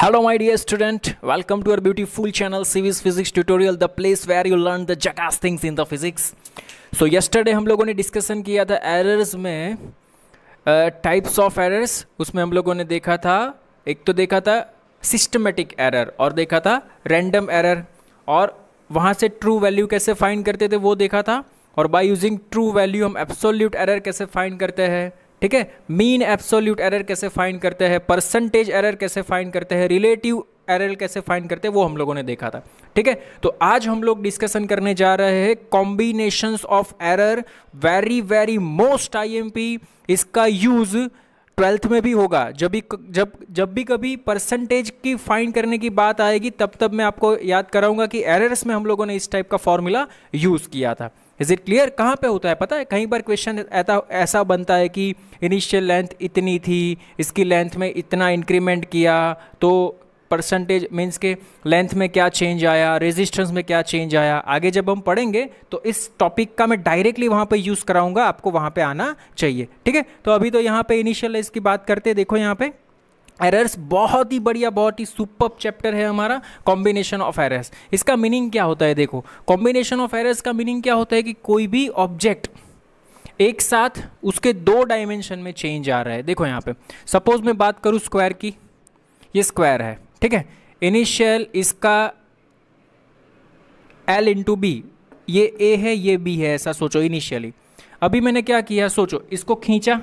Hello my dear student welcome to our beautiful channel सिविस physics tutorial the place where you learn the जकास things in the physics so yesterday हम लोगों ने discussion किया था errors में types of errors उसमें हम लोगों ने देखा था एक तो देखा था सिस्टमेटिक एरर और देखा था रैंडम एरर और वहाँ से ट्रू वैल्यू कैसे फाइन करते थे वो देखा था और बाय यूजिंग ट्रू वैल्यू हम एब्सोल्यूट एरर कैसे फाइन करते हैं ठीक है मीन एब्सोल्यूट एरर कैसे फाइंड करते हैं परसेंटेज एरर कैसे फाइंड करते हैं रिलेटिव एरर कैसे फाइंड करते हैं वो हम लोगों ने देखा था ठीक है तो आज हम लोग डिस्कशन करने जा रहे हैं combination of error very very most IMP इसका यूज़ ट्वेल्थ में भी होगा जब भी जब जब भी कभी परसेंटेज की फाइंड करने की बात आएगी तब तब मैं आपको याद कराऊंगा कि एरर्स में हम लोगों ने इस टाइप का फॉर्मूला यूज़ किया था इज इट क्लियर कहाँ पे होता है पता है कहीं पर क्वेश्चन ऐसा ऐसा बनता है कि इनिशियल लेंथ इतनी थी इसकी लेंथ में इतना इंक्रीमेंट किया तो परसेंटेज मीन्स के लेंथ में क्या चेंज आया रेजिस्टेंस में क्या चेंज आया आगे जब हम पढ़ेंगे तो इस टॉपिक का मैं डायरेक्टली वहाँ पे यूज़ कराऊंगा आपको वहाँ पे आना चाहिए ठीक है तो अभी तो यहाँ पे इनिशियल की बात करते देखो यहाँ पर एरर्स बहुत ही बढ़िया बहुत ही सुपर चैप्टर है हमारा कॉम्बिनेशन ऑफ एरर्स इसका मीनिंग क्या होता है देखो कॉम्बिनेशन ऑफ एरर्स का मीनिंग क्या होता है कि कोई भी ऑब्जेक्ट एक साथ उसके दो डायमेंशन में चेंज आ रहा है देखो यहाँ पे सपोज मैं बात करूँ स्क्वायर की ये स्क्वायर है ठीक है इनिशियल इसका एल इंटू बी ये ए है ये बी है ऐसा सोचो इनिशियली अभी मैंने क्या किया सोचो इसको खींचा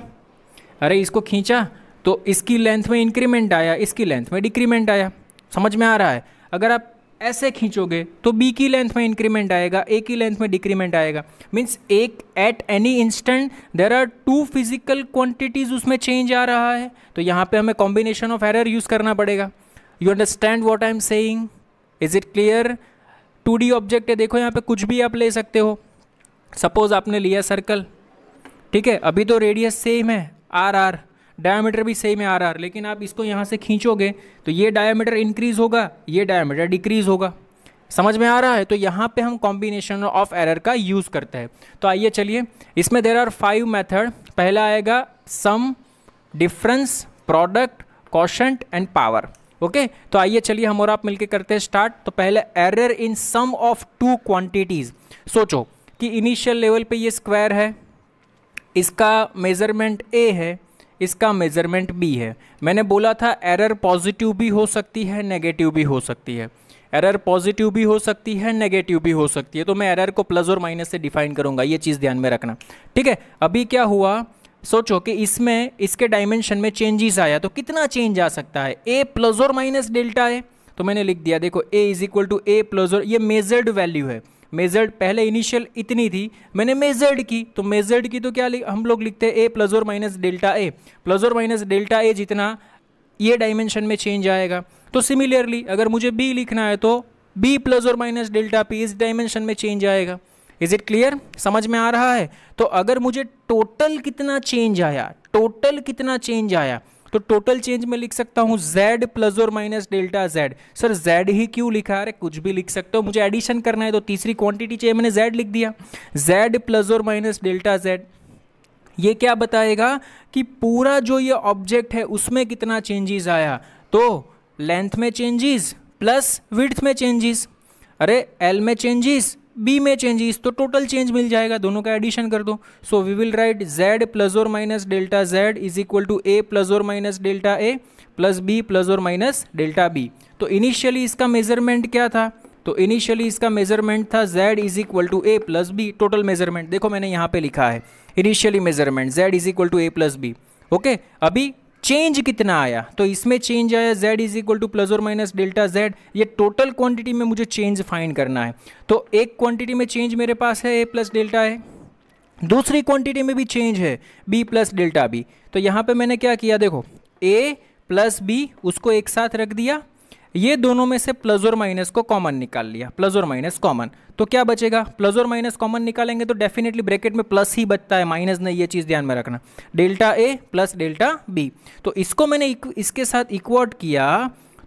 अरे इसको खींचा तो इसकी लेंथ में इंक्रीमेंट आया इसकी लेंथ में डिक्रीमेंट आया समझ में आ रहा है अगर आप ऐसे खींचोगे तो बी की लेंथ में इंक्रीमेंट आएगा ए की लेंथ में डिक्रीमेंट आएगा मीन्स एक at any instant there are two physical quantities उसमें चेंज आ रहा है तो यहाँ पे हमें कॉम्बिनेशन ऑफ एरर यूज़ करना पड़ेगा you understand what I am saying is it clear to the object है देखो यहाँ पे कुछ भी आप ले सकते हो सपोज आपने लिया सर्कल ठीक है अभी तो रेडियस सेम है आर आर डायामीटर भी सेम है लेकिन आप इसको यहाँ से खींचोगे तो ये डायामीटर इंक्रीज़ होगा ये डायामीटर डिक्रीज़ होगा समझ में आ रहा है तो यहाँ पे हम कॉम्बिनेशन ऑफ एरर का यूज़ करते हैं तो आइए चलिए इसमें देर आर फाइव मेथड पहला आएगा sum difference product quotient and power okay तो आइए चलिए हम और आप मिलकर करते हैं स्टार्ट तो पहले error in sum of two quantities सोचो कि इनिशियल लेवल पे ये स्क्वायर है इसका मेज़रमेंट ए है इसका मेज़रमेंट बी है मैंने बोला था एरर पॉजिटिव भी हो सकती है नेगेटिव भी हो सकती है एरर पॉजिटिव भी हो सकती है नेगेटिव भी हो सकती है तो मैं एरर को प्लस और माइनस से डिफाइन करूंगा ये चीज़ ध्यान में रखना ठीक है अभी क्या हुआ सोचो कि इसमें इसके डायमेंशन में चेंजेस आया तो कितना चेंज आ सकता है ए प्लस और माइनस डेल्टा है तो मैंने लिख दिया देखो A is equal to A plus और ये मेजर्ड वैल्यू है मेजर्ड पहले इनिशियल इतनी थी मैंने मेजर्ड की तो मेजर्ड की तो क्या हम लोग लिखते हैं ए प्लस और माइनस डेल्टा ए प्लस और माइनस डेल्टा ए जितना ये डायमेंशन में चेंज आएगा तो सिमिलरली अगर मुझे बी लिखना है तो बी प्लस और माइनस डेल्टा पी इस डायमेंशन में चेंज आएगा इज इट क्लियर समझ में आ रहा है तो अगर मुझे टोटल कितना चेंज आया टोटल कितना चेंज आया तो टोटल चेंज में लिख सकता हूं z प्लस और minus delta z sir z ही क्यों लिखा अरे कुछ भी लिख सकते हो मुझे एडिशन करना है तो तीसरी क्वांटिटी चाहिए मैंने z लिख दिया z प्लस और माइनस डेल्टा z ये क्या बताएगा कि पूरा जो ये ऑब्जेक्ट है उसमें कितना चेंजेस आया तो लेंथ में चेंजेस प्लस विड्थ में चेंजेस अरे एल में चेंजेस बी में चेंजेस तो टोटल चेंज मिल जाएगा दोनों का एडिशन कर दो so we will write Z plus और minus delta Z is equal to A plus और माइनस डेल्टा ए प्लस बी प्लस और माइनस डेल्टा बी तो इनिशियली इसका मेजरमेंट क्या था तो इनिशियली इसका मेजरमेंट था Z is equal to A plus B total measurement देखो मैंने यहाँ पे लिखा है initially measurement Z is equal to A plus B okay अभी चेंज कितना आया तो इसमें चेंज आया z is equal to plus और माइनस डेल्टा z ये टोटल क्वांटिटी में मुझे चेंज फाइंड करना है तो एक क्वांटिटी में चेंज मेरे पास है ए प्लस डेल्टा है दूसरी क्वांटिटी में भी चेंज है b प्लस डेल्टा b तो यहाँ पे मैंने क्या किया देखो a प्लस बी उसको एक साथ रख दिया ये दोनों में से प्लस और माइनस को कॉमन निकाल लिया प्लस और माइनस कॉमन तो क्या बचेगा प्लस और माइनस कॉमन निकालेंगे तो डेफिनेटली ब्रैकेट में प्लस ही बचता है माइनस नहीं ये चीज़ ध्यान में रखना डेल्टा ए प्लस डेल्टा बी तो इसको मैंने इसके साथ इक्वॉट किया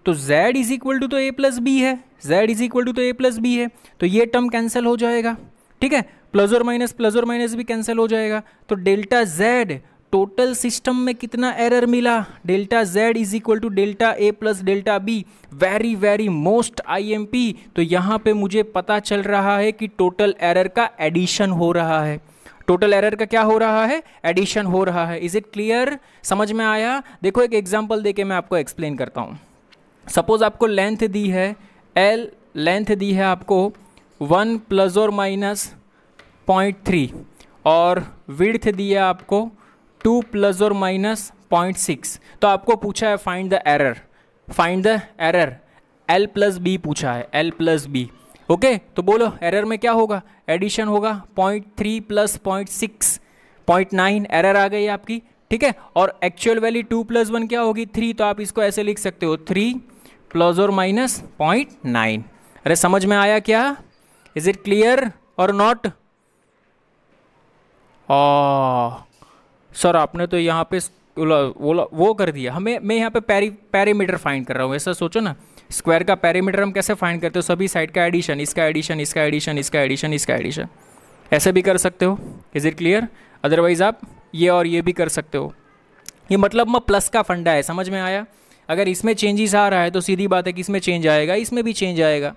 तो z इज इक्वल टू तो ए प्लस बी है z इज इक्वल टू तो ए प्लस बी है तो ये टर्म कैंसिल हो जाएगा ठीक है प्लस और माइनस प्लस और माइनस भी कैंसिल हो जाएगा तो डेल्टा z टोटल सिस्टम में कितना एरर मिला delta Z is equal to delta A plus delta B very very most IMP तो यहाँ पे मुझे पता चल रहा है कि टोटल एरर का एडिशन हो रहा है टोटल एरर का क्या हो रहा है एडिशन हो रहा है इज इट क्लियर समझ में आया देखो एक एग्जाम्पल दे के मैं आपको एक्सप्लेन करता हूँ सपोज आपको लेंथ दी है एल लेंथ दी है आपको वन प्लस और माइनस पॉइंट थ्री और विड्थ दी है आपको टू प्लस और माइनस पॉइंट सिक्स तो आपको पूछा है find the error find the error L plus B पूछा है एल प्लस बी ओके तो बोलो एरर में क्या होगा एडिशन होगा point three plus point six point nine error आ गई आपकी ठीक है और actual value two plus one क्या होगी थ्री तो आप इसको ऐसे लिख सकते हो थ्री प्लस और माइनस पॉइंट नाइन अरे समझ में आया क्या इज इट क्लियर और नॉट सर आपने तो यहाँ पे वो वो कर दिया हमें मैं यहाँ पे पैरी पैरीमीटर फाइंड कर रहा हूँ ऐसा सोचो ना स्क्वायर का पैरीमीटर हम कैसे फाइंड करते हो सभी साइड का एडिशन इसका एडिशन इसका एडिशन इसका एडिशन इसका एडिशन ऐसे भी कर सकते हो इज़ इट क्लियर अदरवाइज़ आप ये और ये भी कर सकते हो ये मतलब मैं प्लस का फंडा है समझ में आया अगर इसमें चेंजेस आ रहा है तो सीधी बात है कि इसमें चेंज आएगा इसमें भी चेंज आएगा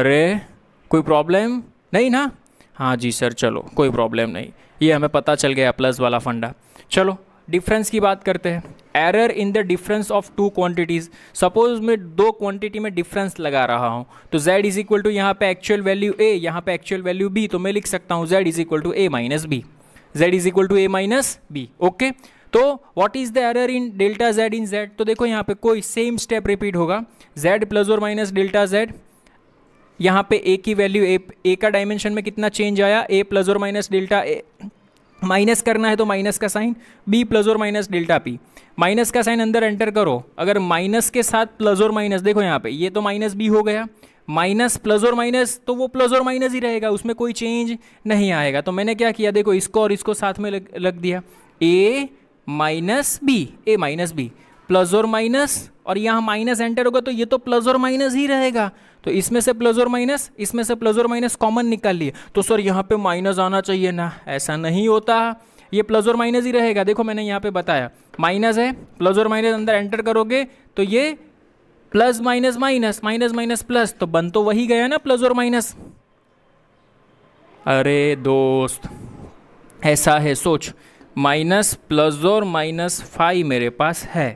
अरे कोई प्रॉब्लम नहीं ना हाँ जी सर चलो कोई प्रॉब्लम नहीं ये हमें पता चल गया प्लस वाला फंडा चलो डिफरेंस की बात करते हैं error in the difference of two quantities suppose मैं दो क्वांटिटी में डिफरेंस लगा रहा हूँ तो z इज इक्वल टू यहाँ पर एक्चुअल वैल्यू a यहाँ पे एक्चुअल वैल्यू b तो मैं लिख सकता हूँ z is equal to A minus B Z is equal to A minus B okay तो what is the error in delta Z in Z तो देखो यहाँ पे कोई सेम स्टेप रिपीट होगा जेड प्लस और माइनस डेल्टा जेड यहाँ पे ए की वैल्यू ए ए का डायमेंशन में कितना चेंज आया ए प्लस और माइनस डेल्टा ए माइनस करना है तो माइनस का साइन बी प्लस और माइनस डेल्टा पी माइनस का साइन अंदर एंटर करो अगर माइनस के साथ प्लस और माइनस देखो यहाँ पे ये तो माइनस बी हो गया माइनस प्लस और माइनस तो वो प्लस और माइनस ही रहेगा उसमें कोई चेंज नहीं आएगा तो मैंने क्या किया देखो इसको और इसको साथ में लग, लग दिया A minus B A minus B plus और माइनस और यहाँ माइनस एंटर होगा तो ये तो प्लस और माइनस ही रहेगा तो इसमें से प्लस और माइनस इसमें से प्लस और माइनस कॉमन निकाल लिए तो सर यहाँ पे माइनस आना चाहिए ना ऐसा नहीं होता ये प्लस और माइनस ही रहेगा देखो मैंने यहाँ पे बताया माइनस है प्लस और माइनस अंदर एंटर करोगे तो ये plus minus minus minus minus plus तो बन तो वही गया ना प्लस और माइनस अरे दोस्त ऐसा है सोच माइनस प्लस और माइनस फाइव मेरे पास है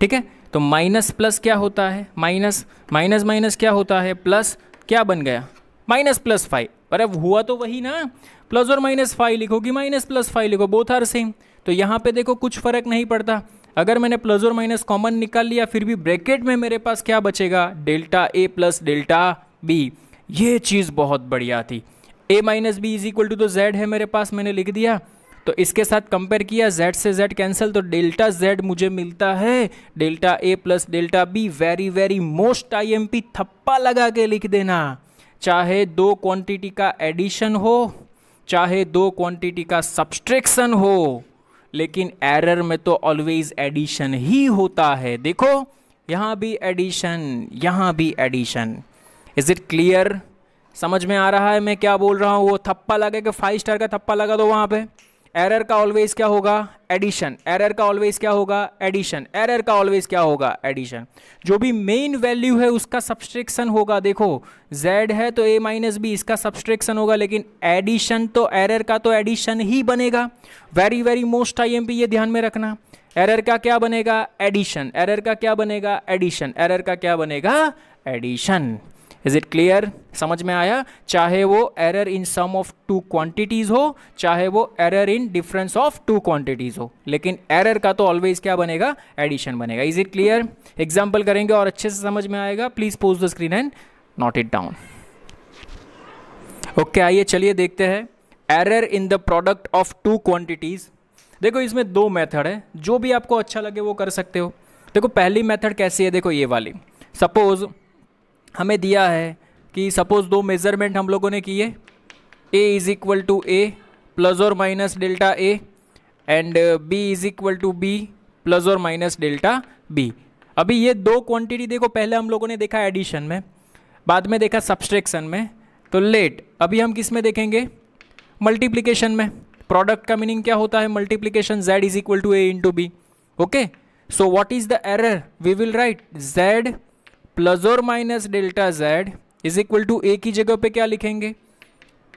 ठीक है तो माइनस प्लस क्या होता है माइनस माइनस माइनस क्या होता है प्लस क्या बन गया माइनस प्लस फाइव पर अब हुआ तो वही ना प्लस और माइनस फाइव लिखोगी माइनस प्लस फाइव लिखो बोथ आर सेम तो यहाँ पे देखो कुछ फर्क नहीं पड़ता अगर मैंने प्लस और माइनस कॉमन निकाल लिया फिर भी ब्रैकेट में मेरे पास क्या बचेगा डेल्टा ए प्लस डेल्टा बी ये चीज़ बहुत बढ़िया थी A minus B is equal to तो जेड है मेरे पास मैंने लिख दिया तो इसके साथ कंपेयर किया z से z कैंसिल तो डेल्टा z मुझे मिलता है delta a plus delta b very very most P थप्पा लगा के लिख देना चाहे दो क्वांटिटी का एडिशन हो चाहे दो क्वांटिटी का सब्सट्रैक्शन हो लेकिन एरर में तो ऑलवेज एडिशन ही होता है देखो यहाँ भी एडिशन यहाँ भी एडिशन इज़ इट क्लियर समझ में आ रहा है मैं क्या बोल रहा हूँ वो थप्पा लगे कि फाइव स्टार का थप्पा लगा दो वहाँ पे एरर का ऑलवेज क्या होगा एडिशन एरर का ऑलवेज क्या होगा एडिशन एरर का ऑलवेज क्या होगा एडिशन जो भी मेन वैल्यू है उसका सब्सट्रिक्शन होगा देखो z है तो a माइनस बी इसका सब्सट्रिक्शन होगा लेकिन एडिशन तो एरर का तो एडिशन ही बनेगा very very most I M P ये ध्यान में रखना एरर का क्या बनेगा एडिशन एरर का क्या बनेगा एडिशन एरर का क्या बनेगा एडिशन इज इट क्लियर समझ में आया चाहे वो error in sum of two quantities हो चाहे वो error in difference of two quantities हो लेकिन एरर का तो ऑलवेज क्या बनेगा एडिशन बनेगा इज इट क्लियर एग्जाम्पल करेंगे और अच्छे से समझ में आएगा please pause the screen and note it down okay आइए चलिए देखते हैं error in the product of two quantities देखो इसमें दो मेथड है जो भी आपको अच्छा लगे वो कर सकते हो देखो पहली मेथड कैसी है देखो ये वाली सपोज हमें दिया है कि सपोज़ दो मेज़रमेंट हम लोगों ने किए A is equal to A plus और minus delta A and B is equal to B plus और माइनस डेल्टा बी अभी ये दो क्वांटिटी देखो पहले हम लोगों ने देखा एडिशन में बाद में देखा सब्सट्रैक्शन में तो लेट अभी हम किस में देखेंगे मल्टीप्लिकेशन में प्रोडक्ट का मीनिंग क्या होता है multiplication Z is equal to A into B okay so what is the error we will write Z plus और minus delta Z is equal to A की जगह पे क्या लिखेंगे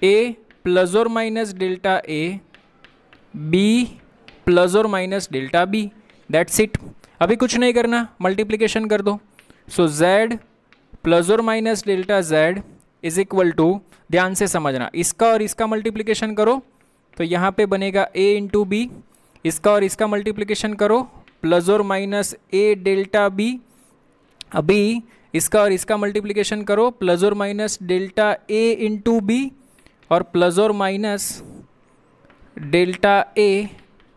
ए प्लस और minus delta A B plus और minus delta B that's it अभी कुछ नहीं करना मल्टीप्लीकेशन कर दो सो जेड प्लस और minus delta Z is equal to ध्यान से समझना इसका और इसका मल्टीप्लीकेशन करो तो यहाँ पे बनेगा ए इंटू बी इसका और इसका मल्टीप्लीकेशन करो प्लस और माइनस ए डेल्टा बी अभी इसका और इसका मल्टीप्लीकेशन करो प्लस और minus delta A into B और प्लस और minus delta A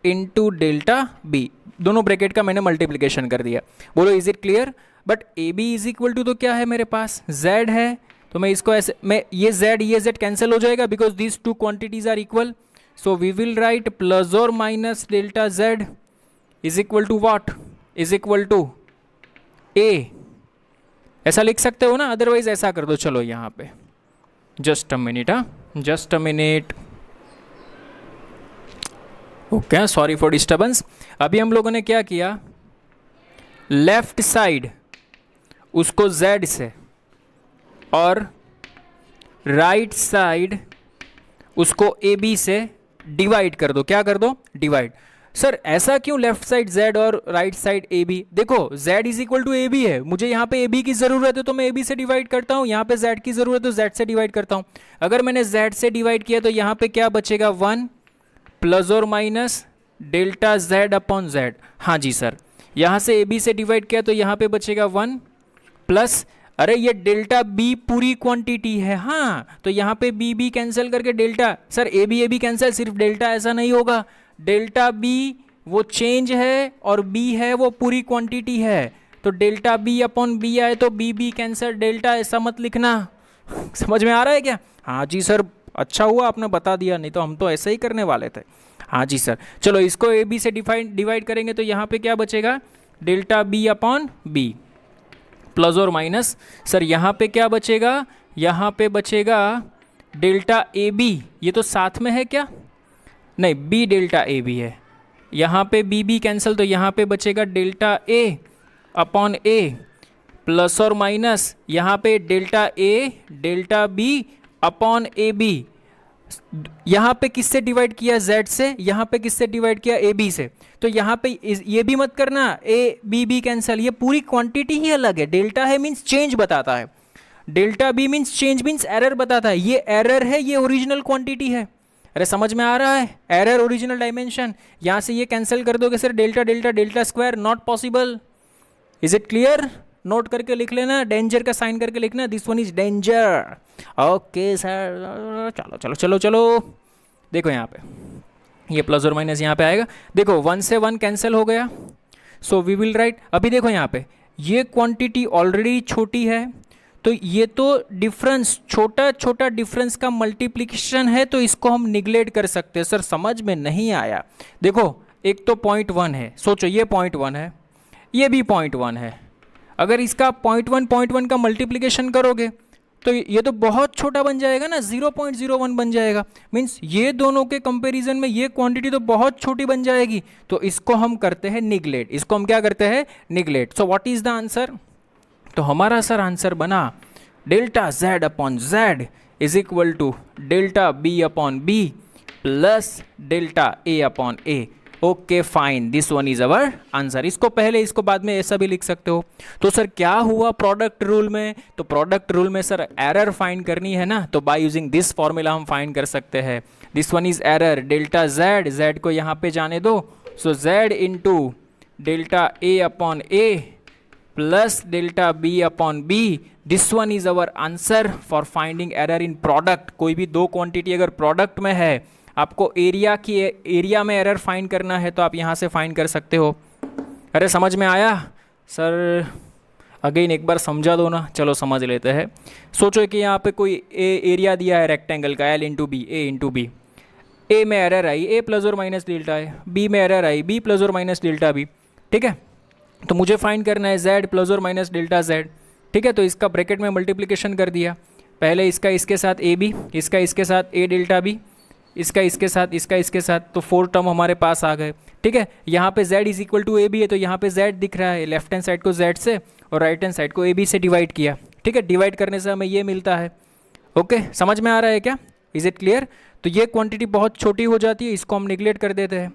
into delta B दोनों ब्रैकेट का मैंने मल्टीप्लीकेशन कर दिया बोलो is it clear but A B is equal to तो क्या है मेरे पास जेड है तो मैं इसको ऐसे मैं ये जेड ये जेड कैंसिल हो जाएगा because these two quantities are equal so we will write plus और minus delta Z is equal to what is equal to A ऐसा लिख सकते हो ना अदरवाइज ऐसा कर दो चलो यहाँ पे जस्ट अ मिनट हाँ just a minute okay sorry for disturbance अभी हम लोगों ने क्या किया लेफ्ट साइड उसको जेड से और राइट right साइड उसको ए बी से डिवाइड कर दो क्या कर दो डिवाइड सर ऐसा क्यों लेफ्ट साइड z और राइट साइड ए बी देखो z is equal to A B है मुझे यहाँ पे ए बी की ज़रूरत है तो मैं ए बी से डिवाइड करता हूँ यहाँ पे z की ज़रूरत है तो z से डिवाइड करता हूँ अगर मैंने z से डिवाइड किया तो यहाँ पे क्या बचेगा वन प्लस और minus delta z upon Z हाँ जी सर यहाँ से ए बी से डिवाइड किया तो यहाँ पे बचेगा वन प्लस अरे ये डेल्टा बी पूरी क्वांटिटी है हाँ तो यहाँ पे बी बी कैंसिल करके delta sir A B A B cancel सिर्फ डेल्टा ऐसा नहीं होगा डेल्टा बी वो चेंज है और बी है वो पूरी क्वांटिटी है तो डेल्टा बी अपॉन बी आए तो बी बी कैंसर डेल्टा ऐसा मत लिखना समझ में आ रहा है क्या हाँ जी सर अच्छा हुआ आपने बता दिया नहीं तो हम तो ऐसे ही करने वाले थे हाँ जी सर चलो इसको ए बी से डिफाइन डिवाइड करेंगे तो यहाँ पे क्या बचेगा delta B upon B plus और माइनस सर यहाँ पे क्या बचेगा यहाँ पे बचेगा डेल्टा ए बी ये तो साथ में है क्या नहीं बी डेल्टा ए भी है यहाँ पे बी बी कैंसिल तो यहाँ पे बचेगा डेल्टा ए अपॉन ए प्लस और माइनस यहाँ पे delta A delta B upon A B यहाँ पे किससे डिवाइड किया z से यहाँ पे किससे डिवाइड किया ए बी से तो यहाँ पे ये भी मत करना ए बी बी कैंसिल ये पूरी क्वांटिटी ही अलग है डेल्टा है मीन्स चेंज बताता है delta B means change means error बताता है ये एरर है ये ओरिजिनल क्वांटिटी है अरे समझ में आ रहा है एरर ओरिजिनल डायमेंशन यहाँ से ये कैंसिल कर दोगे sir delta delta delta square not possible is it clear note करके लिख लेना डेंजर का साइन करके लिखना this one is danger okay sir चलो चलो चलो चलो देखो यहाँ पे ये प्लस और माइनस यहाँ पे आएगा देखो वन से वन कैंसिल हो गया सो वी विल राइट अभी देखो यहाँ पे ये क्वांटिटी ऑलरेडी छोटी है तो ये तो डिफरेंस छोटा छोटा डिफरेंस का मल्टीप्लीकेशन है तो इसको हम निग्लेक्ट कर सकते हैं सर समझ में नहीं आया देखो एक तो पॉइंट वन है सोचो ये पॉइंट वन है ये भी पॉइंट वन है अगर इसका पॉइंट वन पॉइंट वन का मल्टीप्लीकेशन करोगे तो ये तो बहुत छोटा बन जाएगा ना जीरो जीरो पॉइंट वन बन जाएगा मीन्स ये दोनों के कंपेरिजन में ये क्वांटिटी तो बहुत छोटी बन जाएगी तो इसको हम करते हैं निगलेट इसको हम क्या करते हैं neglect so what is the answer तो हमारा सर आंसर बना delta Z upon Z is equal to delta B upon B plus delta A upon A okay fine this one is our answer इसको पहले इसको बाद में ऐसा भी लिख सकते हो तो सर क्या हुआ प्रोडक्ट रूल में तो प्रोडक्ट रूल में सर एरर फाइंड करनी है ना तो बाय यूजिंग दिस फॉर्मूला हम फाइंड कर सकते हैं this one is error delta Z Z को यहाँ पे जाने दो so Z into delta A upon A plus delta b upon b this one is our answer for finding error in product कोई भी दो क्वांटिटी अगर प्रोडक्ट में है आपको एरिया की एरिया में एरर फाइंड करना है तो आप यहाँ से फाइंड कर सकते हो अरे समझ में आया सर अगेन एक बार समझा दो ना चलो समझ लेते हैं सोचो कि यहाँ पे कोई ए एरिया दिया है रेक्टेंगल का L into B A into B A में एरर आई ए प्लस और माइनस डेल्टा है बी में एरर आई बी प्लस और माइनस डेल्टा बी ठीक है तो मुझे फाइंड करना है जेड प्लस और माइनस डेल्टा जेड ठीक है तो इसका ब्रैकेट में मल्टीप्लिकेशन कर दिया पहले इसका इसके साथ ए बी इसका इसके साथ ए डेल्टा बी इसका इसके साथ इसका इसके साथ तो फोर टर्म हमारे पास आ गए ठीक है यहाँ पे z is equal to A B है तो यहाँ पे z दिख रहा है लेफ्ट हैंड साइड को z से और राइट हैंड साइड को ए बी से डिवाइड किया ठीक है डिवाइड करने से हमें ये मिलता है ओके समझ में आ रहा है क्या इज़ इट क्लियर तो ये क्वांटिटी बहुत छोटी हो जाती है इसको हम निगलेक्ट कर देते हैं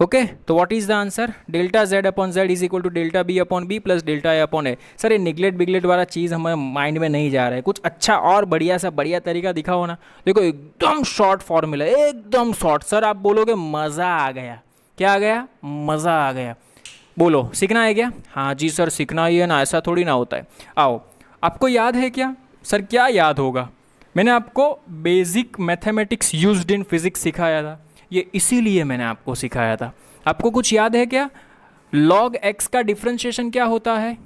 ओके तो what is the answer delta Z upon Z is equal to delta B upon B plus delta A upon A sir ये निगलेट बिगलेट वाला चीज़ हमें माइंड में नहीं जा रहा है कुछ अच्छा और बढ़िया सा बढ़िया तरीका दिखा होना ना देखो एकदम शॉर्ट फॉर्मूला एकदम शॉर्ट सर आप बोलोगे मज़ा आ गया क्या आ गया मज़ा आ गया बोलो सीखना है क्या हाँ जी सर सीखना ही है ना ऐसा थोड़ी ना होता है आओ आपको याद है क्या सर क्या याद होगा मैंने आपको basic mathematics used in physics सिखाया था ये इसीलिए मैंने आपको सिखाया था आपको कुछ याद है क्या लॉग एक्स का डिफ्रेंशिएशन क्या होता है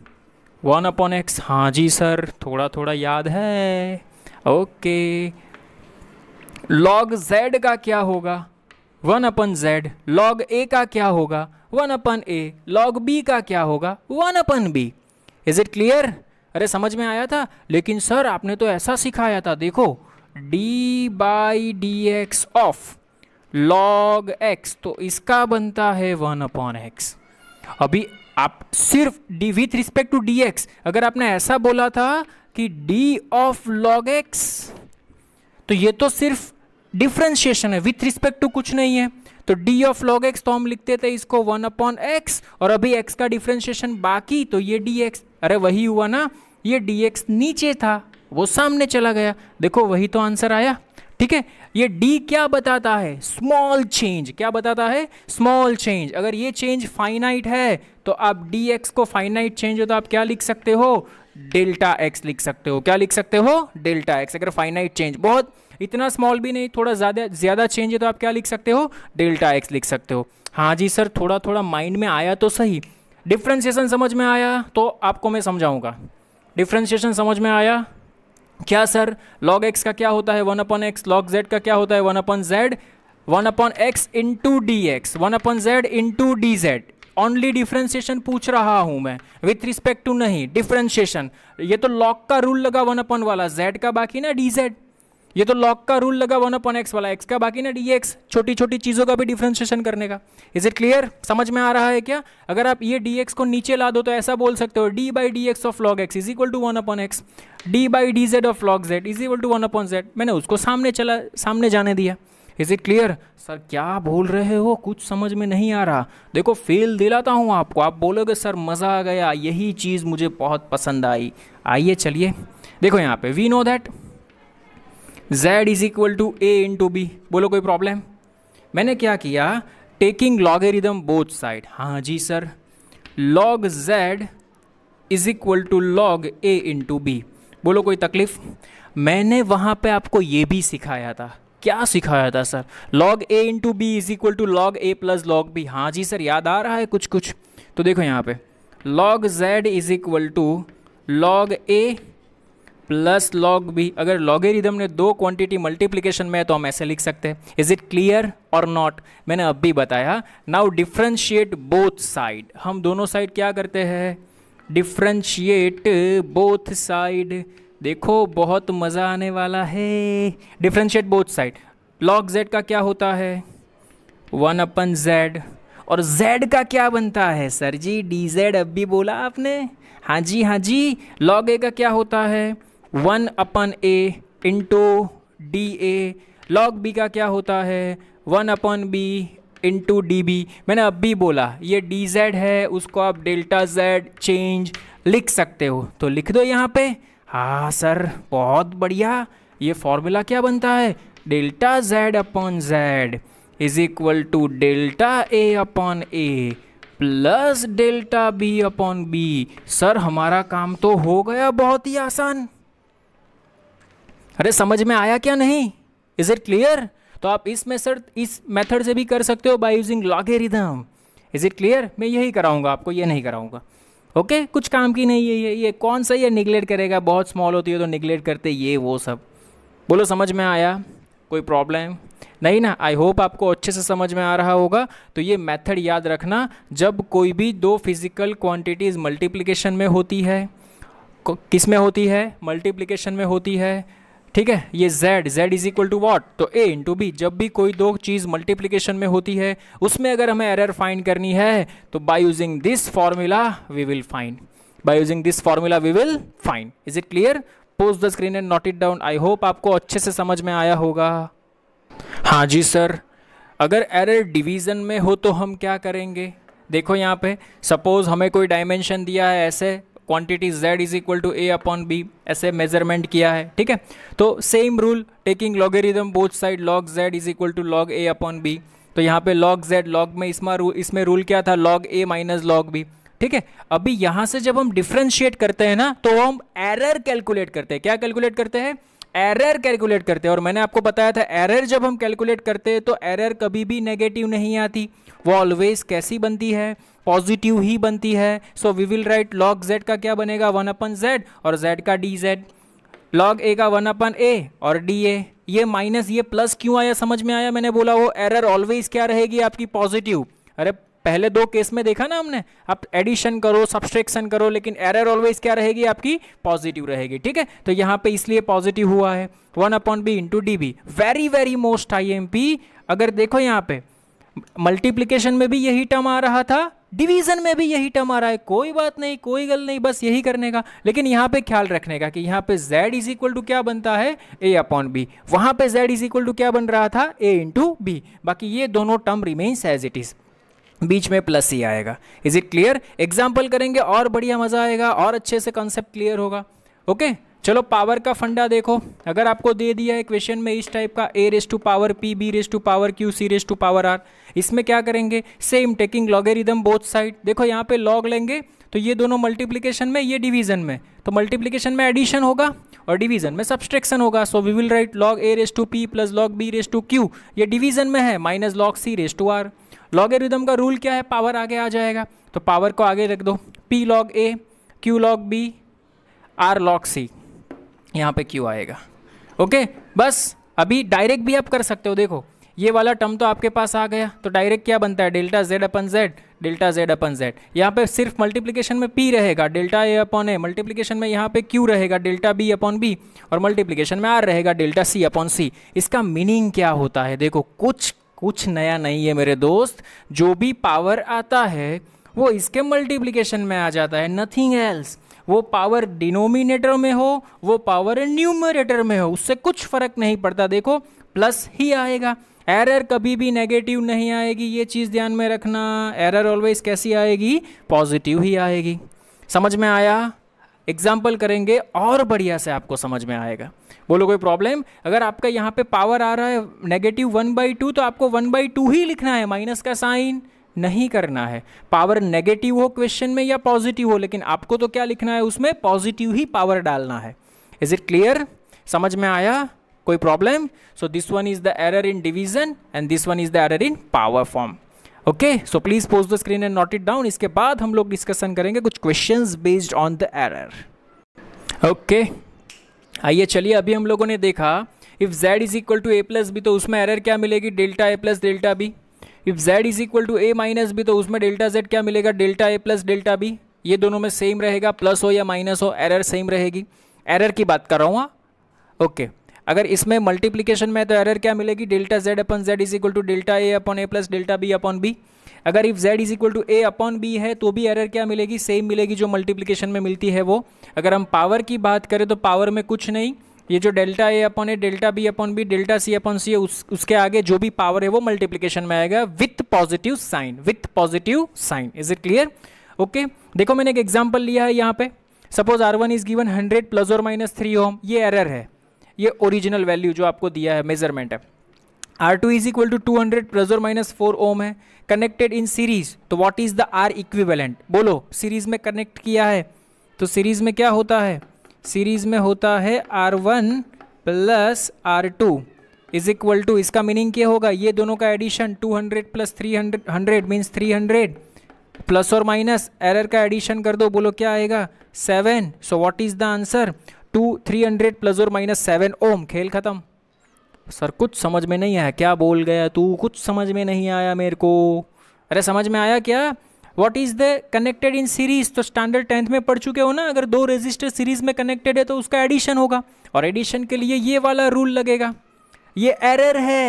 वन अपॉन एक्स हाँ जी सर थोड़ा थोड़ा याद है ओके लॉग जेड का क्या होगा वन अपन जेड लॉग ए का क्या होगा one upon A log B का क्या होगा one upon B is it clear अरे समझ में आया था लेकिन सर आपने तो ऐसा सिखाया था देखो D by D x of log X तो इसका बनता है वन अपॉन एक्स अभी आप सिर्फ D with respect to D X अगर आपने ऐसा बोला था कि डी ऑफ लॉग एक्स तो ये तो सिर्फ डिफ्रेंशिएशन है विथ रिस्पेक्ट टू कुछ नहीं है तो डी ऑफ लॉग एक्स तो हम लिखते थे इसको वन अपॉन एक्स और अभी एक्स का डिफ्रेंशिएशन बाकी तो ये डी एक्स अरे वही हुआ ना ये डी एक्स नीचे था वो सामने चला गया देखो वही तो आंसर आया ठीक है ये डी क्या बताता है स्मॉल चेंज क्या बताता है स्मॉल चेंज अगर ये चेंज फाइनाइट है तो आप डी एक्स को फाइनाइट चेंज हो तो आप क्या लिख सकते हो डेल्टा एक्स लिख सकते हो क्या लिख सकते हो डेल्टा एक्स अगर फाइनाइट चेंज बहुत इतना स्मॉल भी नहीं थोड़ा ज़्यादा ज़्यादा चेंज है तो आप क्या लिख सकते हो डेल्टा एक्स लिख सकते हो हाँ जी सर थोड़ा थोड़ा माइंड में आया तो सही डिफ्रेंसिएशन समझ में आया तो आपको मैं समझाऊंगा डिफ्रेंशिएशन समझ में आया क्या सर लॉग एक्स का क्या होता है one upon x log z का क्या होता है one upon z one upon x into d x one upon z into d z only differentiation पूछ रहा हूं मैं विथ रिस्पेक्ट टू नहीं डिफ्रेंशिएशन ये तो लॉग का रूल लगा वन अपॉन वाला जेड का बाकी ना डी जेड ये तो लॉक का रूल लगा वन अपॉन एक्स वाला एक्स का बाकी ना डी एक्स छोटी छोटी चीज़ों का भी डिफ्रेंशिएशन करने का इज इट क्लियर समझ में आ रहा है क्या अगर आप ये डी एक्स को नीचे ला दो तो ऐसा बोल सकते हो d by D x of log x is equal to one upon x d by d z of log z is equal to one upon z मैंने उसको सामने चला सामने जाने दिया इज इट क्लियर सर क्या बोल रहे हो कुछ समझ में नहीं आ रहा देखो फेल दिलाता हूँ आपको आप बोलोगे सर मज़ा आ गया यही चीज़ मुझे बहुत पसंद आई आइए चलिए देखो यहाँ पे we know that z is equal to A into b बोलो कोई प्रॉब्लम मैंने क्या किया टेकिंग लॉगेरिदम बोथ साइड हाँ जी sir log z is equal to log a into b बोलो कोई तकलीफ मैंने वहाँ पे आपको ये भी सिखाया था क्या सिखाया था sir log a to b is equal to log a plus log b हाँ जी सर याद आ रहा है कुछ कुछ तो देखो यहाँ पे log z is equal to log a plus log b अगर लॉगेरिदम ने दो क्वांटिटी मल्टीप्लिकेशन में है तो हम ऐसे लिख सकते हैं इज इट क्लियर और नॉट मैंने अब भी बताया नाउ डिफ्रेंशिएट बोथ साइड हम दोनों साइड क्या करते हैं डिफ्रेंशिएट बोथ साइड देखो बहुत मज़ा आने वाला है differentiate both side log z का क्या होता है वन अपन जेड और जेड का क्या बनता है सर जी डी जेड अब भी बोला आपने हाँ जी हाँ जी लॉग ए का क्या होता है one upon a into d a log B का क्या होता है one upon b into d b मैंने अब भी बोला ये डी जेड है उसको आप डेल्टा जेड चेंज लिख सकते हो तो लिख दो यहाँ पे हाँ सर बहुत बढ़िया ये फॉर्मूला क्या बनता है delta Z upon Z is equal to delta A upon A plus delta B upon b sir हमारा काम तो हो गया बहुत ही आसान अरे समझ में आया क्या नहीं इज इट क्लियर तो आप इस मेथड इस मेथड से भी कर सकते हो by using logarithm is it clear मैं यही कराऊंगा आपको ये नहीं कराऊंगा ओके okay? कुछ काम की नहीं है ये ये कौन सा ये निगलेक्ट करेगा बहुत स्मॉल होती है तो निगलेक्ट करते ये वो सब बोलो समझ में आया कोई प्रॉब्लम नहीं ना आई होप आपको अच्छे से समझ में आ रहा होगा तो ये मेथड याद रखना जब कोई भी दो फिजिकल क्वांटिटीज़ मल्टीप्लिकेशन में होती है किस में होती है मल्टीप्लिकेशन में होती है ठीक है ये z z is equal to what तो a इंटू बी जब भी कोई दो चीज़ मल्टीप्लीकेशन में होती है उसमें अगर हमें एरर फाइंड करनी है तो by using this formula we will find by using this formula we will find is it clear pause the screen and note it down I hope आपको अच्छे से समझ में आया होगा हाँ जी सर अगर एरर डिवीज़न में हो तो हम क्या करेंगे देखो यहाँ पे सपोज़ हमें कोई डायमेंशन दिया है ऐसे quantity z is equal to a upon b ऐसे मेजरमेंट किया है ठीक है तो same rule taking logarithm both side log z is equal to log a upon b तो यहाँ पे लॉग z लॉग में इसमें इसमें रूल क्या था log a minus log b ठीक है अभी यहाँ से जब हम डिफ्रेंशिएट करते हैं ना तो हम एरर कैलकुलेट करते हैं क्या कैलकुलेट करते हैं एरर कैलकुलेट करते हैं और मैंने आपको बताया था एरर जब हम कैलकुलेट करते हैं तो एरर कभी भी नेगेटिव नहीं आती वो ऑलवेज कैसी बनती है पॉजिटिव ही बनती है so we will write log z का क्या बनेगा वन अपन जेड और जेड का डी जेड लॉग ए का वन अपन ए और डी ए ये माइनस ये प्लस क्यों आया समझ में आया मैंने बोला वो एरर ऑलवेज क्या रहेगी आपकी पॉजिटिव अरे पहले दो केस में देखा ना हमने आप एडिशन करो सब्सट्रेक्शन करो लेकिन एरर ऑलवेज क्या रहेगी आपकी पॉजिटिव रहेगी ठीक है तो यहाँ पे इसलिए पॉजिटिव हुआ है one upon b into d b very very most I M P अगर देखो यहाँ पे मल्टीप्लीकेशन में भी यही टर्म आ रहा था डिवीजन में भी यही टर्म आ रहा है कोई बात नहीं कोई गल नहीं बस यही करने का लेकिन यहाँ पे ख्याल रखने का कि यहाँ पे z इज इक्वल टू क्या बनता है a अपॉन बी वहां पे z इज इक्वल टू क्या बन रहा था a इंटू बी बाकी ये दोनों term remains as it is बीच में प्लस ही आएगा इज इट क्लियर एग्जाम्पल करेंगे और बढ़िया मज़ा आएगा और अच्छे से कॉन्सेप्ट क्लियर होगा ओके चलो पावर का फंडा देखो अगर आपको दे दिया है क्वेश्चन में इस टाइप का a raise to power p b raise to power q c raise to power r इसमें क्या करेंगे same taking logarithm both side देखो यहाँ पे लॉग लेंगे तो ये दोनों मल्टीप्लिकेशन में ये डिवीजन में तो मल्टीप्लिकेशन में एडिशन होगा और डिवीजन में सब्सट्रेक्शन होगा so we will write log a raise to p plus log b raise to q ये डिवीजन में है minus log c raise to r logarithm का रूल क्या है पावर आगे आ जाएगा तो पावर को आगे रख दो p log a q log b r log c यहाँ पे क्यू आएगा ओके बस अभी डायरेक्ट भी आप कर सकते हो देखो ये वाला टर्म तो आपके पास आ गया तो डायरेक्ट क्या बनता है delta z upon z delta z upon z यहाँ पे सिर्फ मल्टीप्लिकेशन में पी रहेगा delta A upon a multiplication में यहाँ पे क्यू रहेगा डेल्टा बी अपॉन बी और मल्टीप्लिकेशन में आर रहेगा डेल्टा सी अपॉन सी इसका मीनिंग क्या होता है देखो कुछ कुछ नया नहीं है मेरे दोस्त जो भी पावर आता है वो इसके मल्टीप्लिकेशन में आ जाता है नथिंग एल्स वो पावर डिनोमिनेटर में हो वो पावर न्यूमरेटर में हो उससे कुछ फर्क नहीं पड़ता देखो प्लस ही आएगा एरर कभी भी नेगेटिव नहीं आएगी ये चीज़ ध्यान में रखना एरर ऑलवेज कैसी आएगी पॉजिटिव ही आएगी समझ में आया एग्जाम्पल करेंगे और बढ़िया से आपको समझ में आएगा बोलो कोई प्रॉब्लम अगर आपका यहाँ पे पावर आ रहा है नेगेटिव वन बाई टू तो आपको वन बाई टू ही लिखना है माइनस का साइन नहीं करना है पावर नेगेटिव हो क्वेश्चन में या पॉजिटिव हो लेकिन आपको तो क्या लिखना है उसमें पॉजिटिव ही पावर डालना है इज इट क्लियर समझ में आया कोई problem so this one is the error in division and this one is the error in power form okay so please pause the screen and note it down इसके बाद हम लोग discussion करेंगे कुछ question based on the error okay आइए चलिए अभी हम लोगों ने देखा if z is equal to A plus b तो उसमें एरर क्या मिलेगी delta A plus delta B if z is equal to A minus b तो उसमें डेल्टा जेड क्या मिलेगा डेल्टा ए प्लस डेल्टा बी ये दोनों में सेम रहेगा प्लस हो या माइनस हो एरर सेम रहेगी एरर की बात कर रहा हूँ ओके okay. अगर इसमें मल्टीप्लीकेशन में तो एरर क्या मिलेगी delta z upon z is equal to delta A upon A plus delta B upon b अगर if z is equal to a upon b है तो भी एरर क्या मिलेगी सेम मिलेगी जो मल्टीप्लीकेशन में मिलती है वो अगर हम पावर की बात करें तो पावर में कुछ नहीं ये जो delta A upon a delta B upon b delta c upon c उस, उसके आगे जो भी पावर है वो मल्टीप्लीकेशन में आएगा with positive sign with positive sign is it clear okay देखो मैंने एक एग्जाम्पल लिया है यहाँ पे suppose r one is given hundred plus और माइनस थ्री होम ये एरर है ये ओरिजिनल वैल्यू जो आपको दिया है मेजरमेंट है r two is equal to two hundred plus minus four ohm है कनेक्टेड इन सीरीज तो what is the r equivalent बोलो सीरीज में कनेक्ट किया है तो सीरीज में क्या होता है सीरीज में होता है r one plus r two is equal to इसका मीनिंग क्या होगा ये दोनों का addition 200 plus 300 hundred means 300 plus और माइनस एरर का एडिशन कर दो बोलो क्या आएगा seven so what is the answer to three hundred plus और माइनस सेवन ओम खेल ख़त्म सर कुछ समझ में नहीं आया क्या बोल गया तू कुछ समझ में नहीं आया मेरे को अरे समझ में आया क्या what is the connected in series तो स्टैंडर्ड टेंथ में पढ़ चुके हो ना अगर दो रजिस्टर सीरीज में कनेक्टेड है तो उसका एडिशन होगा और एडिशन के लिए ये वाला रूल लगेगा ये एरर है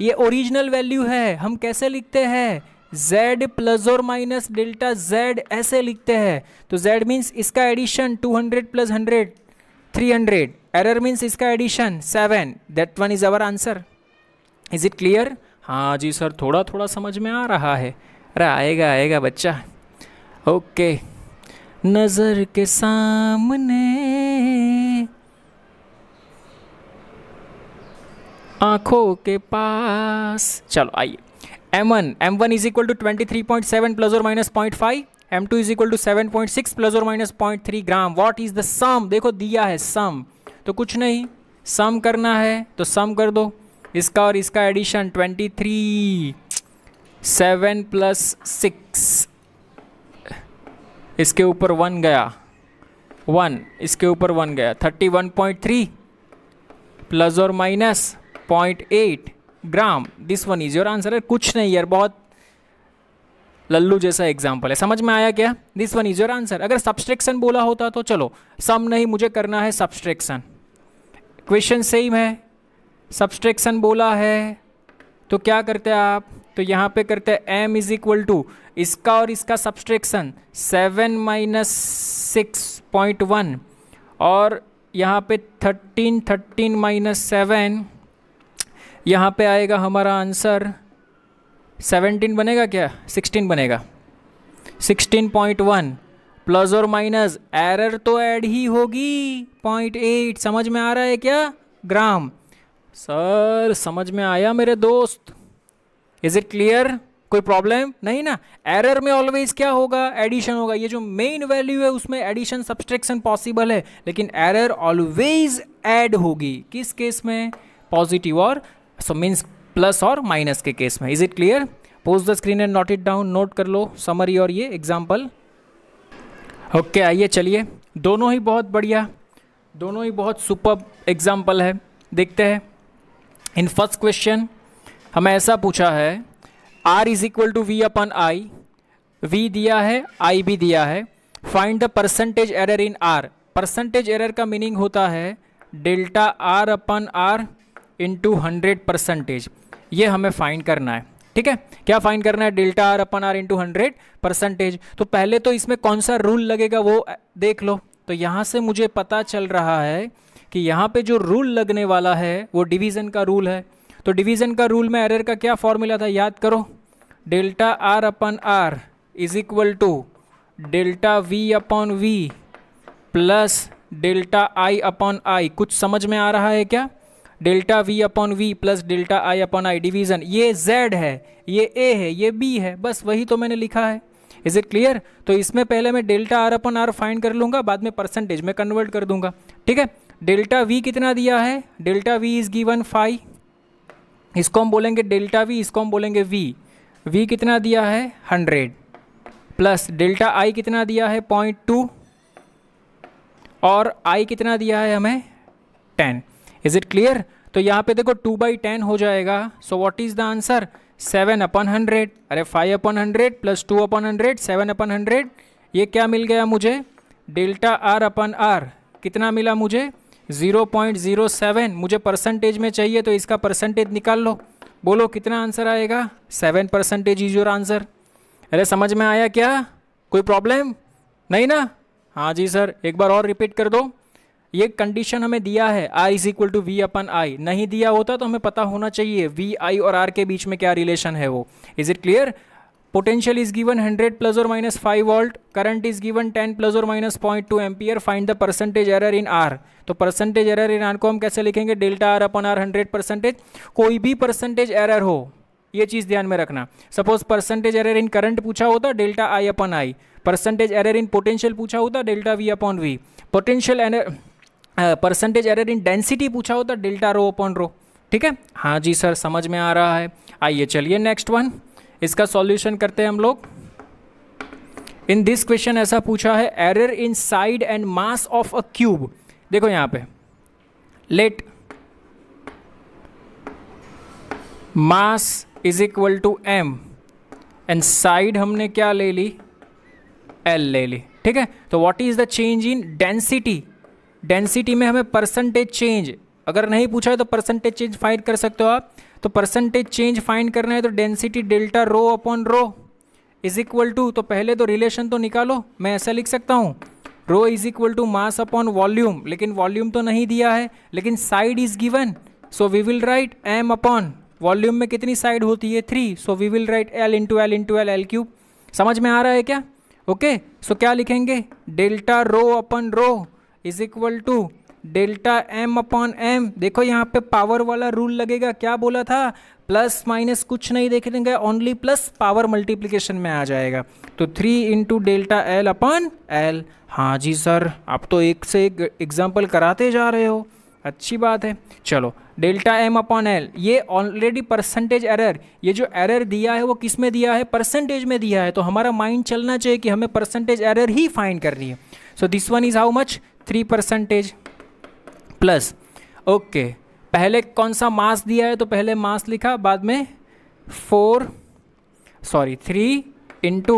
ये ओरिजिनल वैल्यू है हम कैसे लिखते हैं z प्लस और माइनस डेल्टा z ऐसे लिखते हैं तो z मीन्स इसका addition 200 plus hundred three hundred error means इसका addition seven that one is our answer is it clear हाँ जी सर थोड़ा थोड़ा समझ में आ रहा है अरे आएगा आएगा बच्चा ओके नज़र के सामने आंखों के पास चलो आइए m one m one is equal to twenty three point seven plus और minus point five m two is equal to seven point six plus और minus point three gram what is the sum देखो दिया है सम तो कुछ नहीं सम करना है तो सम कर दो इसका और इसका addition twenty three seven plus six इसके ऊपर वन गया वन इसके ऊपर वन गया thirty one point three plus और minus point eight gram this one is your answer है कुछ नहीं यार बहुत लल्लू जैसा एग्जाम्पल है समझ में आया क्या this one is your answer अगर सब्सट्रेक्शन बोला होता तो चलो सम नहीं मुझे करना है सब्सट्रेक्शन क्वेश्चन सेम है सब्सट्रैक्शन बोला है तो क्या करते हैं आप तो यहाँ पे करते हैं m इज इक्वल टू इसका और इसका subtraction seven minus six point one और यहाँ पे थर्टीन थर्टीन माइनस सेवन यहाँ पे आएगा हमारा आंसर सेवनटीन बनेगा क्या सिक्सटीन बनेगा सिक्सटीन पॉइंट वन प्लस और माइनस एरर तो ऐड ही होगी पॉइंट एट समझ में आ रहा है क्या ग्राम सर समझ में आया मेरे दोस्त इज़ इट क्लियर कोई प्रॉब्लम नहीं ना एरर में ऑलवेज क्या होगा एडिशन होगा ये जो मेन वैल्यू है उसमें एडिशन सब्सट्रैक्शन पॉसिबल है लेकिन एरर ऑलवेज ऐड होगी किस केस में पॉजिटिव और सो मीन्स प्लस और माइनस के केस में is it clear pause the screen and note it down note कर लो समरी और ये एग्जाम्पल ओके okay, आइए चलिए दोनों ही बहुत बढ़िया दोनों ही बहुत सुपर एग्जाम्पल है देखते हैं इन फर्स्ट क्वेश्चन हमें ऐसा पूछा है are is equal to we upon i v दिया है आई भी दिया है find the percentage error in r percentage error का मीनिंग होता है delta are upon r into hundred percentage ये हमें फाइंड करना है ठीक है क्या फाइंड करना है delta are upon r into hundred percentage तो पहले तो इसमें कौन सा रूल लगेगा वो देख लो तो यहां से मुझे पता चल रहा है कि यहां पे जो रूल लगने वाला है वो डिवीज़न का रूल है तो डिवीज़न का रूल में एरर का क्या फॉर्मूला था याद करो delta are upon r is equal to delta we upon v plus delta i upon i कुछ समझ में आ रहा है क्या delta we upon v plus delta i upon i division ये जेड है ये ए है ये बी है बस वही तो मैंने लिखा है इज़ इट क्लियर तो इसमें पहले मैं delta are upon r find कर लूंगा बाद में परसेंटेज में कन्वर्ट कर दूंगा ठीक है डेल्टा वी कितना दिया है delta v is given five इसको हम बोलेंगे डेल्टा वी इसको हम बोलेंगे वी वी कितना दिया है हंड्रेड प्लस डेल्टा आई कितना दिया है पॉइंट टू और आई कितना दिया है हमें टेन इज इट क्लियर तो यहाँ पे देखो टू बाई टेन हो जाएगा so what is the answer seven upon hundred अरे five upon hundred plus two upon hundred seven upon hundred ये क्या मिल गया मुझे डेल्टा आर अपन आर कितना मिला मुझे ज़ीरो पॉइंट ज़ीरो सेवन मुझे परसेंटेज में चाहिए तो इसका परसेंटेज निकाल लो बोलो कितना आंसर आएगा seven percentage is your answer अरे समझ में आया क्या कोई प्रॉब्लम नहीं ना हाँ जी सर एक बार और रिपीट कर दो ये कंडीशन हमें दिया है are is equal to we upon I नहीं दिया होता तो हमें पता होना चाहिए वी आई और आर के बीच में क्या रिलेशन है वो is it clear potential is given 100 plus और minus 5 volt current is given 10 plus और minus point two ampere find the percentage error in R तो परसेंटेज एरर इन आर को हम कैसे लिखेंगे delta are upon R hundred percentage कोई भी percentage error हो ये चीज़ ध्यान में रखना suppose percentage error in current पूछा होता delta I upon I percentage error in potential पूछा होता delta we upon V potential and percentage error in density पूछा होता डेल्टा रो अपॉन रो ठीक है हाँ जी सर समझ में आ रहा है आइए चलिए नेक्स्ट वन इसका सॉल्यूशन करते हैं हम लोग इन दिस क्वेश्चन ऐसा पूछा है error in side and mass of a cube देखो यहां पे let mass is equal to M and side हमने क्या ले ली एल ले ली ठीक है तो what is the change in density density में हमें परसेंटेज चेंज अगर नहीं पूछा है तो परसेंटेज चेंज फाइंड कर सकते हो आप तो परसेंटेज चेंज फाइंड करना है तो density delta rho upon rho is equal to तो पहले तो रिलेशन तो निकालो मैं ऐसा लिख सकता हूँ rho is equal to mass upon volume लेकिन वॉल्यूम तो नहीं दिया है लेकिन side is given so we will write M upon volume में कितनी साइड होती है three so we will write L into L into L L cube समझ में आ रहा है क्या ओके okay, सो so क्या लिखेंगे delta rho upon rho is equal to delta M upon M देखो यहाँ पे पावर वाला रूल लगेगा क्या बोला था प्लस माइनस कुछ नहीं देखेंगे ओनली प्लस पावर मल्टीप्लीकेशन में आ जाएगा तो three into delta L upon L हाँ जी सर आप तो एक से एक एग्जाम्पल कराते जा रहे हो अच्छी बात है चलो डेल्टा एम अपॉन एल ये ऑलरेडी परसेंटेज एरर ये जो एरर दिया है वो किस में दिया है परसेंटेज में दिया है तो हमारा माइंड चलना चाहिए कि हमें परसेंटेज एरर ही फाइंड करनी है so this one is how much three percentage plus okay पहले कौन सा मास दिया है तो पहले मास लिखा बाद में four sorry three into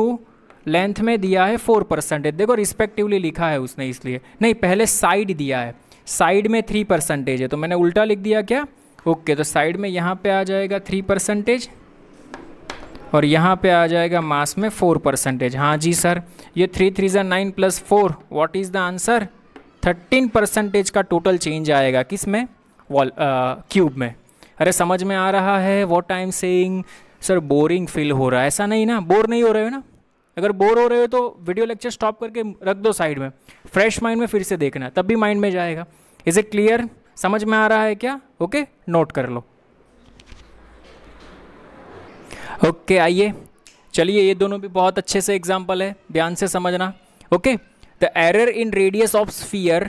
length में दिया है फोर परसेंटेज देखो रिस्पेक्टिवली लिखा है उसने इसलिए नहीं पहले साइड दिया है साइड में थ्री परसेंटेज है तो मैंने उल्टा लिख दिया क्या ओके तो साइड में यहाँ पे आ जाएगा थ्री परसेंटेज और यहाँ पे आ जाएगा मास में फोर परसेंटेज हाँ जी सर ये थ्री थ्री ज़ा nine plus four what is the answer thirteen percentage का टोटल चेंज आएगा किस में वॉल क्यूब uh, में अरे समझ में आ रहा है what I am saying sir boring feel हो रहा है ऐसा नहीं ना बोर नहीं हो रहे हो ना अगर बोर हो रहे हो तो वीडियो लेक्चर स्टॉप करके रख दो साइड में फ्रेश माइंड में फिर से देखना तब भी माइंड में जाएगा इज़ इट क्लियर समझ में आ रहा है क्या ओके okay? नोट कर लो ओके okay, आइए चलिए ये दोनों भी बहुत अच्छे से एग्जाम्पल है ध्यान से समझना okay okay? The error in radius of sphere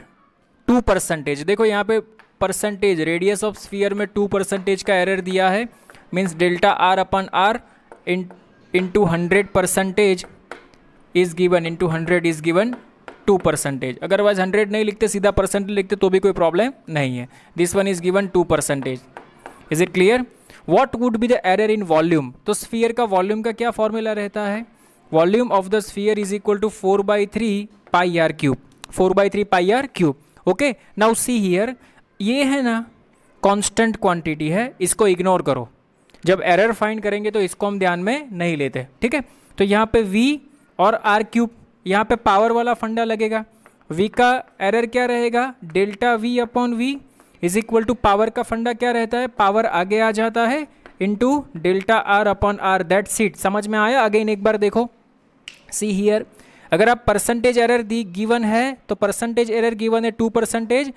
two percentage देखो यहाँ पे परसेंटेज रेडियस ऑफ स्फीयर में टू परसेंटेज का एरर दिया है means delta are upon R in into hundred percentage is given into hundred is given two percentage wise hundred नहीं लिखते सीधा परसेंटेज लिखते तो भी कोई प्रॉब्लम नहीं है this one is given two percentage is it clear what would be the error in volume तो स्फीयर का वॉल्यूम का क्या फॉर्मूला रहता है volume of the sphere is equal to four by three pi R cube four by three pi R cube okay now see here ये है ना constant quantity है इसको इग्नोर करो जब एरर फाइंड करेंगे तो इसको हम ध्यान में नहीं लेते ठीक है तो यहाँ पे v और आर क्यूब यहाँ पे पावर वाला फंडा लगेगा v का एरर क्या रहेगा delta v upon V is equal to power का फंडा क्या रहता है पावर आगे आ जाता है into delta R upon R that's it समझ में आया अगेन एक बार देखो सी हियर अगर आप परसेंटेज एरर दी गिवन है तो परसेंटेज एरर गिवन है टू परसेंटेज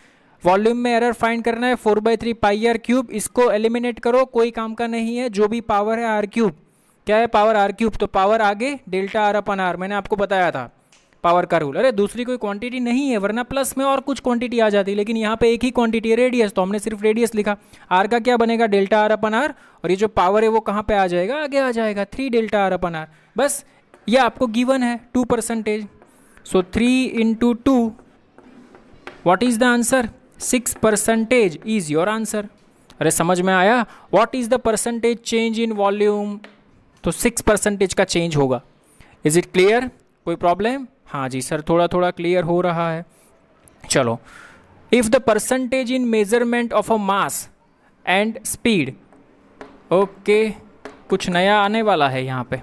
वॉल्यूम में एरर फाइंड करना है four by three pi R cube इसको एलिमिनेट करो कोई काम का नहीं है जो भी पावर है आर क्यूब क्या है पावर आर क्यूब तो पावर आगे डेल्टा आर अपन आर मैंने आपको बताया था पावर का रूल अरे दूसरी कोई क्वांटिटी नहीं है वरना प्लस में और कुछ क्वांटिटी आ जाती लेकिन यहाँ पे एक ही क्वांटिटी है रेडियस तो हमने सिर्फ रेडियस लिखा आर का क्या बनेगा डेल्टा आर अपन आर और ये जो पावर है वो कहाँ पे आ जाएगा आगे आ जाएगा three delta are upon R बस ये आपको गिवन है two percentage so three into two what is the answer six percentage is your answer अरे समझ में आया what is the percentage change in volume तो सिक्स परसेंटेज का चेंज होगा इज़ इट क्लियर कोई प्रॉब्लम हाँ जी सर थोड़ा थोड़ा क्लियर हो रहा है चलो if the percentage in measurement of a mass and speed okay कुछ नया आने वाला है यहाँ पे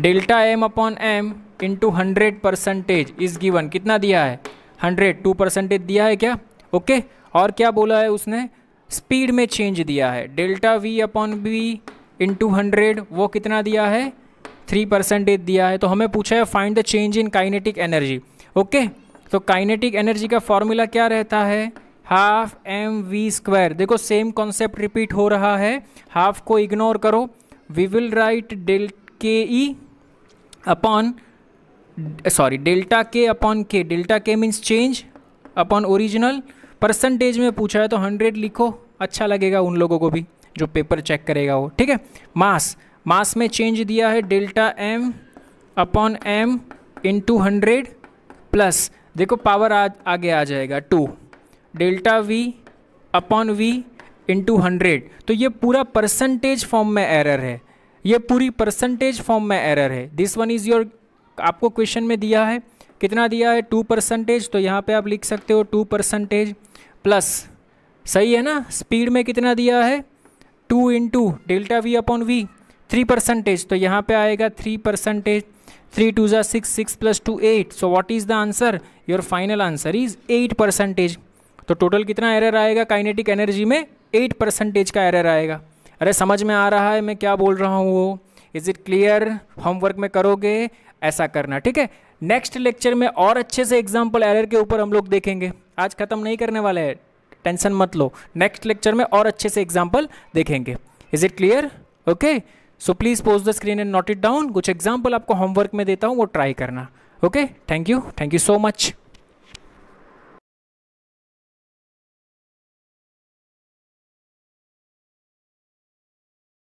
delta M upon M into hundred percentage is given कितना दिया है हंड्रेड टू परसेंटेज दिया है क्या ओके okay? और क्या बोला है उसने स्पीड में चेंज दिया है delta we upon V into hundred वो कितना दिया है थ्री परसेंटेज दिया है तो हमें पूछा है find the change in kinetic energy okay तो काइनेटिक एनर्जी का फॉर्मूला क्या रहता है हाफ एम वी स्क्वायर देखो सेम कॉन्सेप्ट रिपीट हो रहा है हाफ को इग्नोर करो we will write delta K E upon sorry delta K upon K delta K means change upon original percentage में पूछा है तो हंड्रेड लिखो अच्छा लगेगा उन लोगों को भी जो पेपर चेक करेगा वो ठीक है मास मास में चेंज दिया है delta M upon M into hundred plus देखो पावर आ, आगे आ जाएगा two delta we upon V into hundred तो ये पूरा परसेंटेज फॉर्म में एरर है ये पूरी परसेंटेज फॉर्म में एरर है दिस वन इज़ योर आपको क्वेश्चन में दिया है कितना दिया है टू परसेंटेज तो यहाँ पे आप लिख सकते हो टू परसेंटेज प्लस सही है ना स्पीड में कितना दिया है two into delta we upon V three percentage तो यहाँ पे आएगा थ्री परसेंटेज थ्री टू ज़ा six six plus two eight so what is the answer your final answer is eight percentage तो टोटल कितना एरर आएगा काइनेटिक एनर्जी में eight percentage का एरर आएगा अरे समझ में आ रहा है मैं क्या बोल रहा हूँ वो इज़ इट क्लियर होमवर्क में करोगे ऐसा करना ठीक है नेक्स्ट लेक्चर में और अच्छे से एग्जाम्पल एरर के ऊपर हम लोग देखेंगे आज ख़त्म नहीं करने वाले हैं टेंशन मत लो नेक्स्ट लेक्चर में और अच्छे से एग्जाम्पल देखेंगे is it clear okay so please pause the screen and note it down कुछ एग्जाम्पल आपको होमवर्क में देता हूँ वो ट्राई करना okay thank you thank you so much